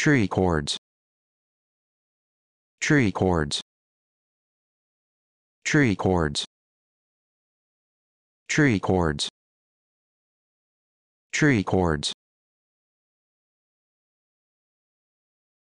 tree chords tree chords tree chords tree chords tree chords